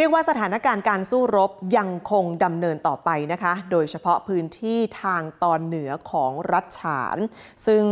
เรียกว่าสถานการณ์การสู้รบยังคงดำเนินต่อไปนะคะ โดยเฉพาะพื้นที่ทางตอนเหนือของรัฐฉาน ซึ่ง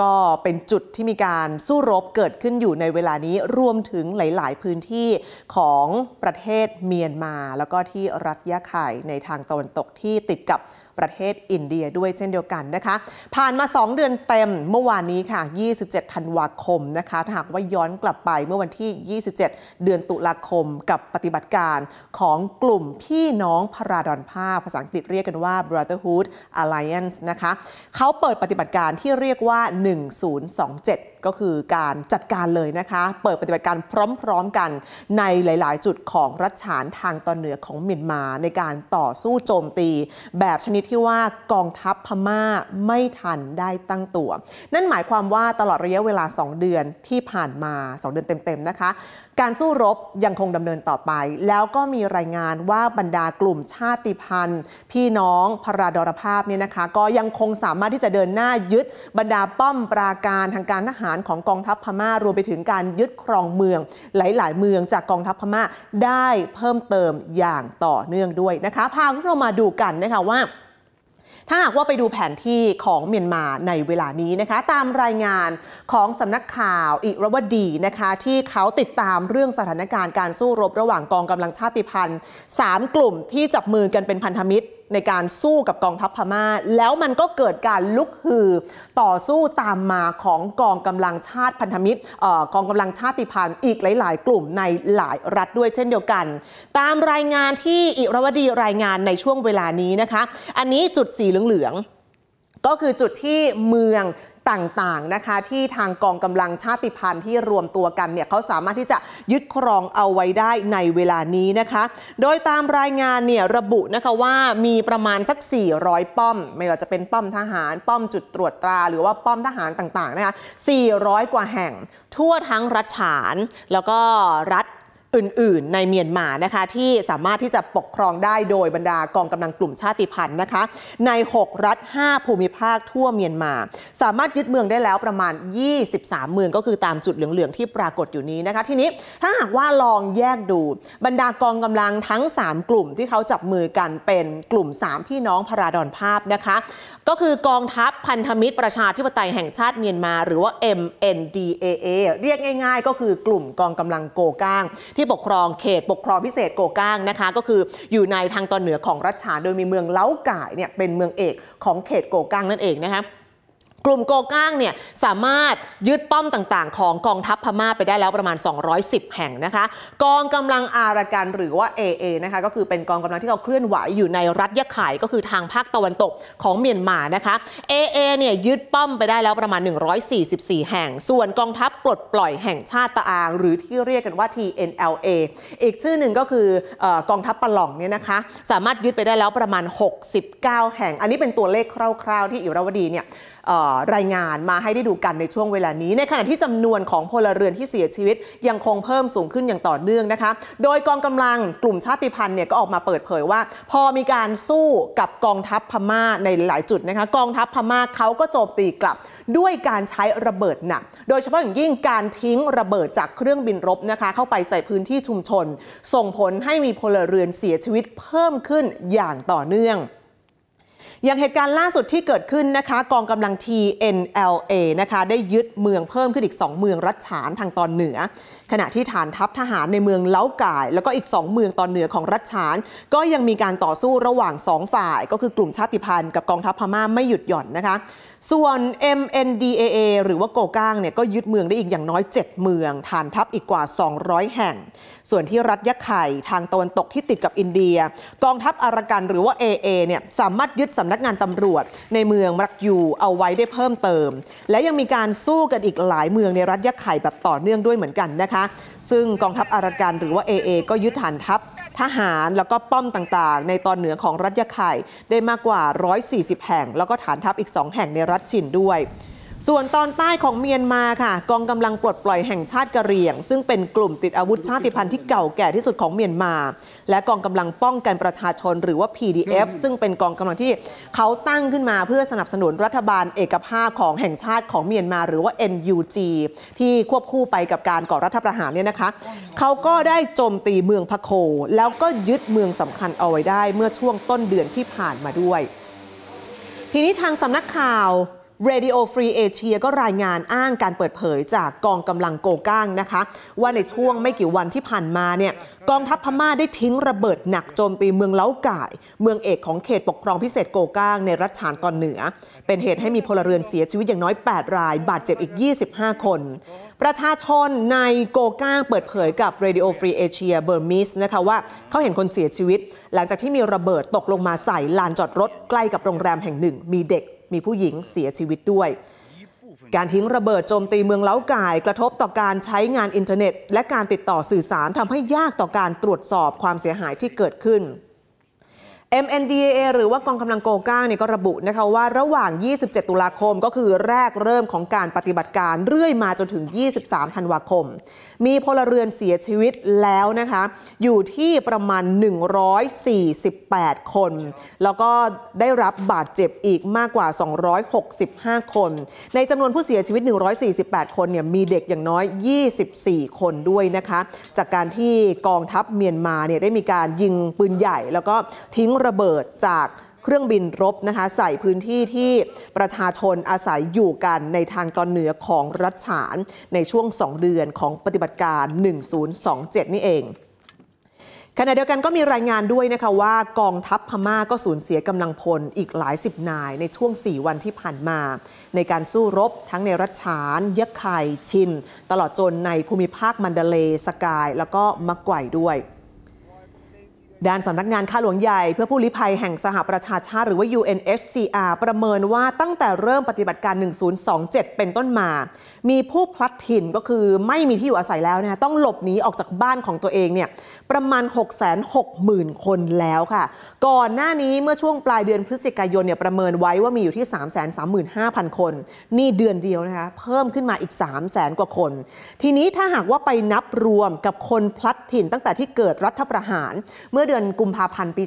ก็เป็นจุดที่มีการสู้รบเกิดขึ้นอยู่ในเวลานี้ รวมถึงหลาย ๆ พื้นที่ของประเทศเมียนมา แล้วก็ที่รัฐยะไข่ในทางตะวันตกที่ติดกับประเทศอินเดียด้วยเช่นเดียวกันนะคะ ผ่านมา 2 เดือนเต็มเมื่อวานนี้ค่ะ 27ธันวาคมนะคะถ้าหากว่าย้อนกลับไปเมื่อวันที่ 27 เดือนตุลาคมกับปฏิบัติการของกลุ่มพี่น้องพราดอนผ้าภาษาอังกฤษเรียกกันว่า Brotherhood Alliance นะคะเขาเปิดปฏิบัติการที่เรียกว่า 1027 ก็คือการจัดการเลยนะคะ เปิดปฏิบัติการพร้อมๆกันในหลาย ๆ จุดของรัฐานทางตอนเหนือของเมียนมาในการต่อสู้โจมตีแบบชนิดดที่ว่ากองทัพพม่าไม่ทันได้ตั้งตัว นั่นหมายความว่าตลอดระยะเวลา 2 เดือนที่ผ่านมา2เดือนเต็มๆนะคะ การสู้รบยังคงดำเนินต่อไป แล้วก็มีรายงานว่าบรรดากลุ่มชาติพันธุ์ พี่น้องพราดรภาพเนี่ยนะคะ ก็ยังคงสามารถที่จะเดินหน้ายึดบรรดาป้อมปราการทางการทหารของกองทัพพม่า รวมไปถึงการยึดครองเมืองหลายๆ เมืองจากกองทัพพม่าได้เพิ่มเติมอย่างต่อเนื่องด้วยนะคะ พาคุณผู้ชมมาดูกันนะคะว่าถ้าหากว่าไปดูแผนที่ของเมียนมาในเวลานี้นะคะ ตามรายงานของสำนักข่าวอิรวดีนะคะ ที่เขาติดตามเรื่องสถานการณ์การสู้รบระหว่างกองกำลังชาติพันธุ์ 3 กลุ่มที่จับมือกันเป็นพันธมิตรในการสู้กับกองทัพพมา่า แล้วมันก็เกิดการลุกฮือต่อสู้ตามมาของกองกำลังชาติพันธมิตรกองกำลังชาติพันธุ์อีกหลาย ๆ กลุ่มในหลายรัฐด้วยเช่นเดียวกัน ตามรายงานที่อิรวดีรายงานในช่วงเวลานี้นะคะอันนี้จุดสีเหลืองก็คือจุดที่เมืองต่างๆนะคะที่ทางกองกำลังชาติพันธุ์ที่รวมตัวกันเนี่ยเขาสามารถที่จะยึดครองเอาไว้ได้ในเวลานี้นะคะโดยตามรายงานเนี่ยระบุนะคะว่ามีประมาณสัก 400 ป้อม ไม่ว่าจะเป็นป้อมทหารป้อมจุดตรวจตราหรือว่าป้อมทหารต่างๆนะคะ 400 กว่าแห่งทั่วทั้งรัฐฉานแล้วก็รัฐอื่นๆในเมียนมานะคะที่สามารถที่จะปกครองได้โดยบรรดากองกำลังกลุ่มชาติพันธุ์นะคะใน6รัฐ5 ภูมิภาคทั่วเมียนมาสามารถยึดเมืองได้แล้วประมาณ 23เมืองก็คือตามจุดเหลืองๆที่ปรากฏอยู่นี้นะคะทีนี้ถ้าหากว่าลองแยกดู บรรดากองกำลังทั้ง 3 กลุ่มที่เขาจับมือกันเป็นกลุ่ม 3 พี่น้องพราดอนภาพนะคะ ก็คือกองทัพพันธมิตรประชาธิปไตยแห่งชาติเมียนมา หรือว่า MNDAA เรียกง่าย ๆ ก็คือกลุ่มกองกำลังโกก้างที่ที่ปกครองเขตปกครองพิเศษโกก้างนะคะ ก็คืออยู่ในทางตอนเหนือของรัชฉานโดยมีเมืองเล้าก่ายเนี่ยเป็นเมืองเอกของเขตโกก้างนั่นเองนะคะกลุ่มโกก้างเนี่ยสามารถยึดป้อมต่างๆ ของกองทัพพม่าไปได้แล้วประมาณ 210 แห่งนะคะ กองกำลังอาราการหรือว่า AA นะคะก็คือเป็นกองกำลังที่เขาเคลื่อนไหวอยู่ในรัฐยะไข่ก็คือทางภาคตะวันตกของ เมียนมานะคะ AA เนี่ยยึดป้อมไปได้แล้วประมาณ 144 แห่ง ส่วนกองทัพปลดปล่อยแห่งชาติตะอางหรือที่เรียกกันว่า TNLA อีกชื่อหนึ่งก็คือกองทัพปะหล่องเนี่ยนะคะสามารถยึดไปได้แล้วประมาณ 69 แห่ง อันนี้เป็นตัวเลขคร่าวๆ ที่อิราวดีเนี่ยรายงานมาให้ได้ดูกันในช่วงเวลานี้ ในขณะที่จำนวนของพลเรือนที่เสียชีวิต ยังคงเพิ่มสูงขึ้นอย่างต่อเนื่องนะคะโดยกองกำลังกลุ่มชาติพันธุ์เนี่ยก็ออกมาเปิดเผยว่า พอมีการสู้กับกองทัพพม่าในหลายจุดนะคะกองทัพพม่าเขาก็โจมตีกลับด้วยการใช้ระเบิดหนักโดยเฉพาะอย่างยิ่งการทิ้งระเบิดจากเครื่องบินรบนะคะเข้าไปใส่พื้นที่ชุมชน ส่งผลให้มีพลเรือนเสียชีวิตเพิ่มขึ้นอย่างต่อเนื่องอย่างเหตุการณ์ล่าสุดที่เกิดขึ้นนะคะ กองกำลัง TNLA นะคะ ได้ยึดเมืองเพิ่มขึ้นอีก 2 เมืองรัชฉานทางตอนเหนือ ขณะที่ฐานทัพทหารในเมืองเล้าก่าย แล้วก็อีก 2 เมืองตอนเหนือของรัชฉาน ก็ยังมีการต่อสู้ระหว่าง 2 ฝ่าย ก็คือกลุ่มชาติพันธุ์กับกองทัพพม่าไม่หยุดหย่อนนะคะส่วน MNDAA หรือว่าโกก้างเนี่ยก็ยึดเมืองได้อีกอย่างน้อย 7 เมืองฐานทัพอีกกว่า 200 แห่ง ส่วนที่รัฐยะไข่ทางตะวันตกที่ติดกับอินเดีย กองทัพอารักันหรือว่า AA เนี่ยสามารถยึดสำนักงานตำรวจในเมืองมักยูเอาไว้ได้เพิ่มเติม และยังมีการสู้กันอีกหลายเมืองในรัฐยะไข่แบบต่อเนื่องด้วยเหมือนกันนะคะ ซึ่งกองทัพอารักันหรือว่า AA ก็ยึดฐานทัพทหารแล้วก็ป้อมต่างๆ ในตอนเหนือของรัฐยะไข่ ได้มากกว่า 140 แห่ง แล้วก็ฐานทัพอีก 2 แห่งในรัฐชินด้วยส่วนตอนใต้ของเมียนมาค่ะ กองกำลังปลดปล่อยแห่งชาติกะเหรี่ยง ซึ่งเป็นกลุ่มติดอาวุธชาติพันธุ์ที่เก่าแก่ที่สุดของเมียนมา และกองกำลังป้องกันประชาชนหรือว่า PDF ซึ่งเป็นกองกำลังที่เขาตั้งขึ้นมาเพื่อสนับสนุนรัฐบาลเอกภาพของแห่งชาติของเมียนมา หรือว่า NUG ที่ควบคู่ไปกับการก่อรัฐประหารเนี่ยนะคะ เขาก็ได้โจมตีเมืองพะโค แล้วก็ยึดเมืองสำคัญเอาไว้ได้ เมื่อช่วงต้นเดือนที่ผ่านมาด้วย ทีนี้ทางสำนักข่าวเรดิโอฟรีเอเชียก็รายงานอ้างการเปิดเผยจากกองกำลังโกก้างนะคะว่าในช่วงไม่กี่วันที่ผ่านมาเนี่ยกองทัพพม่าได้ทิ้งระเบิดหนักโจมตีเมืองเล้าก่าย เมืองเอกของเขตปกครองพิเศษโกก้างในรัฐฉานตอนเหนือ เป็นเหตุให้มีพลเรือนเสียชีวิตอย่างน้อย 8 ราย บาดเจ็บอีก 25 คน ประชาชนในโกก้างเปิดเผยกับ Radio Free Asia เบอร์มิสนะคะว่าเขาเห็นคนเสียชีวิต หลังจากที่มีระเบิดตกลงมาใส่ลานจอดรถใกล้กับโรงแรมแห่งหนึ่งมีเด็กมีผู้หญิงเสียชีวิตด้วย การทิ้งระเบิดโจมตีเมืองเล้าก่าย กระทบต่อการใช้งานอินเทอร์เน็ต และการติดต่อสื่อสารทำให้ยากต่อการตรวจสอบความเสียหายที่เกิดขึ้น MNDAA หรือว่ากองกำลังโกก้าเนี่ยก็ระบุนะคะว่าระหว่าง 27 ตุลาคมก็คือแรกเริ่มของการปฏิบัติการเรื่อยมาจนถึง 23 ธันวาคม มีพลเรือนเสียชีวิตแล้วนะคะ อยู่ที่ประมาณ 148 คน แล้วก็ได้รับบาดเจ็บอีกมากกว่า 265 คน ในจำนวนผู้เสียชีวิต 148 คนเนี่ยมีเด็กอย่างน้อย 24 คนด้วยนะคะ จากการที่กองทัพเมียนมาเนี่ยได้มีการยิงปืนใหญ่ แล้วก็ทิ้งระเบิดจากเครื่องบินรบนะคะใส่พื้นที่ที่ประชาชนอาศัยอยู่กันในทางตอนเหนือของรัฐฉานในช่วง 2 เดือนของปฏิบัติการ 1027 นี่เอง ขณะเดียวกันก็มีรายงานด้วยนะคะว่ากองทัพพม่าก็สูญเสียกำลังพลอีกหลายสิบนายในช่วง 4 วันที่ผ่านมา ในการสู้รบทั้งในรัชฉาน ยะไข่ชิน ตลอดจนในภูมิภาคมันเดเลสกาย แล้วก็มะกไกวด้วยด้านสำนักงานข้าหลวงใหญ่เพื่อผู้ลี้ภัยแห่งสหประชาชาติ หรือว่า UNHCR ประเมินว่าตั้งแต่เริ่มปฏิบัติการ 1027 เป็นต้นมา มีผู้พลัดถิ่นก็คือไม่มีที่อยู่อาศัยแล้วนะต้องหลบหนีออกจากบ้านของตัวเองเนี่ยประมาณ 660,000 คนแล้วค่ะ ก่อนหน้านี้เมื่อช่วงปลายเดือนพฤศจิกายนเนี่ยประเมินไว้ว่ามีอยู่ที่ 335,000 คนนี่เดือนเดียวนะคะเพิ่มขึ้นมาอีก 300,000 กว่าคน ทีนี้ถ้าหากว่าไปนับรวมกับคนพลัดถิ่น ตั้งแต่ที่เกิดรัฐประหาร เมื่อดือนกุมภาพันธ์ปี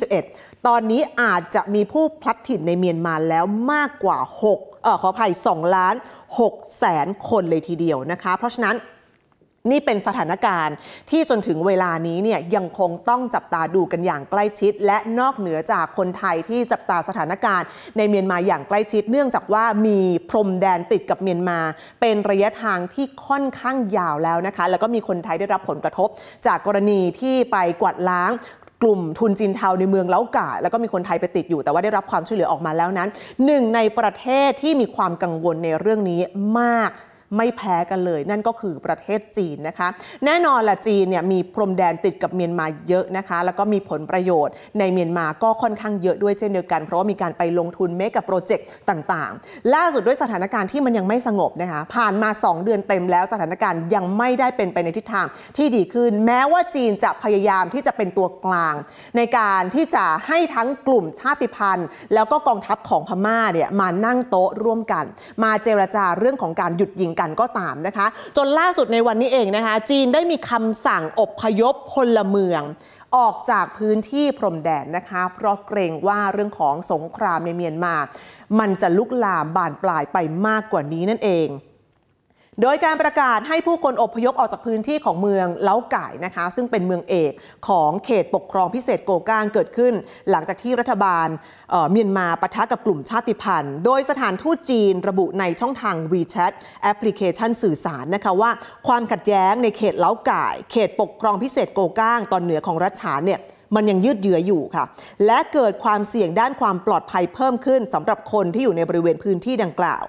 2021 ตอนนี้อาจจะมีผู้พลัดถิ่นในเมียนมาแล้วมากกว่า6เออขออภัย 2 ล้าน 6 แสนคนเลยทีเดียวนะคะ เพราะฉะนั้นนี่เป็นสถานการณ์ที่จนถึงเวลานี้เนี่ยยังคงต้องจับตาดูกันอย่างใกล้ชิด และนอกเหนือจากคนไทยที่จับตาสถานการณ์ ในเมียนมาอย่างใกล้ชิด เนื่องจากว่ามีพรมแดนติดกับเมียนมา เป็นระยะทางที่ค่อนข้างยาวแล้วนะคะแล้วก็มีคนไทยได้รับผลกระทบ จากกรณีที่ไปกวาดล้างกลุ่มทุนจีนเทาในเมืองเล้ากาแล้วก็มีคนไทยไปติดอยู่ แต่ว่าได้รับความช่วยเหลือออกมาแล้วนั้นหนึ่งในประเทศที่มีความกังวลในเรื่องนี้มากไม่แพ้กันเลยนั่นก็คือประเทศจีนนะคะแน่นอนละจีนเนี่ยมีพรมแดนติดกับเมียนมาเยอะนะคะแล้วก็มีผลประโยชน์ในเมียนมาก็ค่อนข้างเยอะด้วยเช่นเดียวกันเพราะว่ามีการไปลงทุนเมกับโปรเจกต์ต่างๆล่าสุดด้วยสถานการณ์ที่มันยังไม่สงบนะคะผ่านมา 2 เดือนเต็มแล้วสถานการณ์ยังไม่ได้เป็นไปในทิศทาง ที่ดีขึ้นแม้ว่าจีนจะพยายามที่จะเป็นตัวกลาง ในการที่จะให้ทั้งกลุ่มชาติพันธุ์ แล้วก็กองทัพของพม่าเนี่ยมานั่งโต๊ะร่วมกัน มาเจรจาเรื่องของการหยุดยิงกันกันก็ตามนะคะ จนล่าสุดในวันนี้เองนะคะ จีนได้มีคำสั่งอบพยพพลเมือง ออกจากพื้นที่พรมแดนนะคะ เพราะเกรงว่าเรื่องของสงครามในเมียนมา มันจะลุกลามบานปลายไปมากกว่านี้นั่นเองโดยการประกาศให้ผู้คนอพยพออกจากพื้นที่ของเมืองเล้าไก่นะคะซึ่งเป็นเมืองเอกของเขตปกครองพิเศษโกก้างเกิดขึ้น หลังจากที่รัฐบาลเมียนมาปะทะกับกลุ่มชาติพันธุ์ โดยสถานทูตจีนระบุในช่องทาง WeChat แอปพลิเคชันสื่อสารนะคะว่าความขัดแย้งในเขตเล้าไก่ เขตปกครองพิเศษโกก้างตอนเหนือของรัฐฉานเนี่ยมันยังยืดเยื้ออยู่ค่ะและเกิดความเสี่ยงด้านความปลอดภัยเพิ่มขึ้นสำหรับคนที่อยู่ในบริเวณพื้นที่ดังกล่าว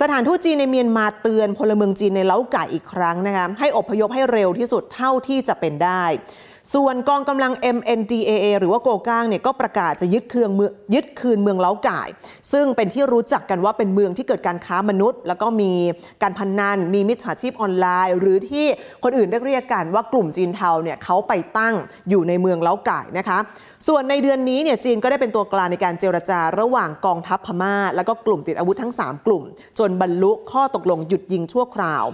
สถานทูตจีนในเมียนมาเตือน พลเมืองจีนในเล้าไก่อีกครั้งนะคะให้อพยพให้เร็วที่สุดเท่าที่จะเป็นได้ส่วนกองกำลัง MNDAA หรือว่าโกกางเนี่ยก็ประกาศจะยึดคืนเมืองยึดคืนเมืองเล้าก่ายซึ่งเป็นที่รู้จักกันว่าเป็นเมืองที่เกิดการค้ามนุษย์ แล้วก็มีการพนนันมีมิจฉาชีพออนไลน์ หรือที่คนอื่นเรียกกันว่ากลุ่มจีนเทาเนี่ยเขาไปตั้งอยู่ในเมืองเล้าก่ายนะคะส่วนในเดือนนี้เนี่ยจีนก็ได้เป็นตัวกลางในการเจรจา ระหว่างกองทัพพม่าแล้วก็กลุ่มติดอาวุธทั้ง 3 กลุ่ม จนบรรลุข้อตกลงหยุดยิงชั่วคราว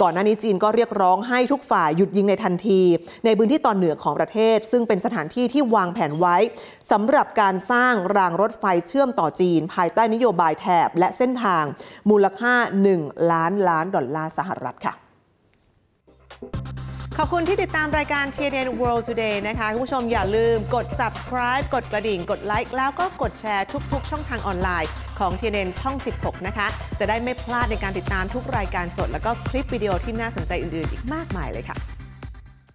ก่อนหน้านี้จีนก็เรียกร้องให้ทุกฝ่ายหยุดยิงในทันที ในพื้นที่ตอนเหนือของประเทศ ซึ่งเป็นสถานที่ที่วางแผนไว้สำหรับการสร้างรางรถไฟเชื่อมต่อจีน ภายใต้นโยบายแถบ และเส้นทาง มูลค่า 1 ล้านล้าน ดอลลาร์สหรัฐค่ะ ขอบคุณที่ติดตามรายการ TNN World Today นะคะ คุณผู้ชมอย่าลืมกด subscribe กดกระดิ่งกดไลค์แล้วก็กดแชร์ทุกๆ ช่องทางออนไลน์ของ TNN ช่อง 16 นะคะ จะได้ไม่พลาดในการติดตามทุกรายการสด แล้วก็คลิปวิดีโอที่น่าสนใจอื่นๆ อีกมากมายเลยค่ะ